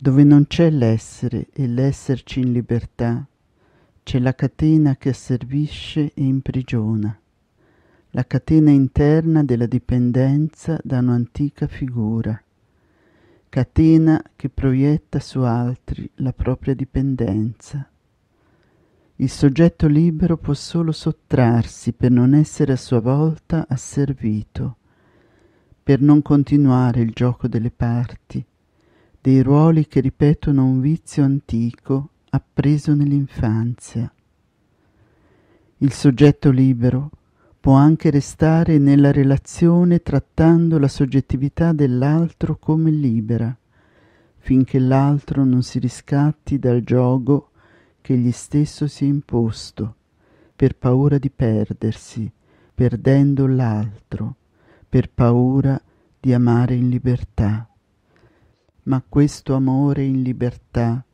dove non c'è l'essere e l'esserci in libertà, c'è la catena che asservisce e imprigiona, la catena interna della dipendenza da un'antica figura, catena che proietta su altri la propria dipendenza. Il soggetto libero può solo sottrarsi per non essere a sua volta asservito, per non continuare il gioco delle parti, dei ruoli che ripetono un vizio antico appreso nell'infanzia. Il soggetto libero può anche restare nella relazione trattando la soggettività dell'altro come libera, finché l'altro non si riscatti dal gioco che gli stesso si è imposto, per paura di perdersi, perdendo l'altro, per paura di amare in libertà ma questo amore in libertà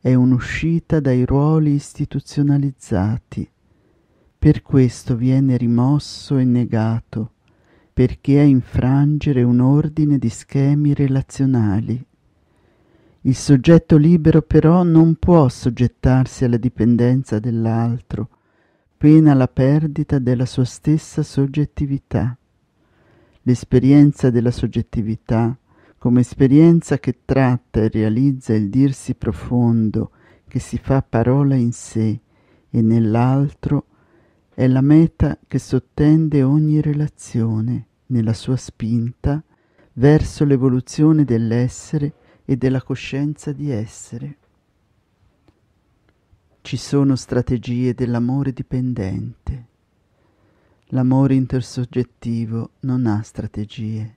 è un'uscita dai ruoli istituzionalizzati. Per questo viene rimosso e negato, perché è infrangere un ordine di schemi relazionali. Il soggetto libero però non può soggettarsi alla dipendenza dell'altro, pena la perdita della sua stessa soggettività. L'esperienza della soggettività come esperienza che tratta e realizza il dirsi profondo che si fa parola in sé e nell'altro, è la meta che sottende ogni relazione nella sua spinta verso l'evoluzione dell'essere e della coscienza di essere. Ci sono strategie dell'amore dipendente. L'amore intersoggettivo non ha strategie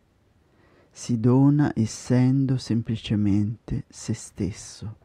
si dona essendo semplicemente se stesso.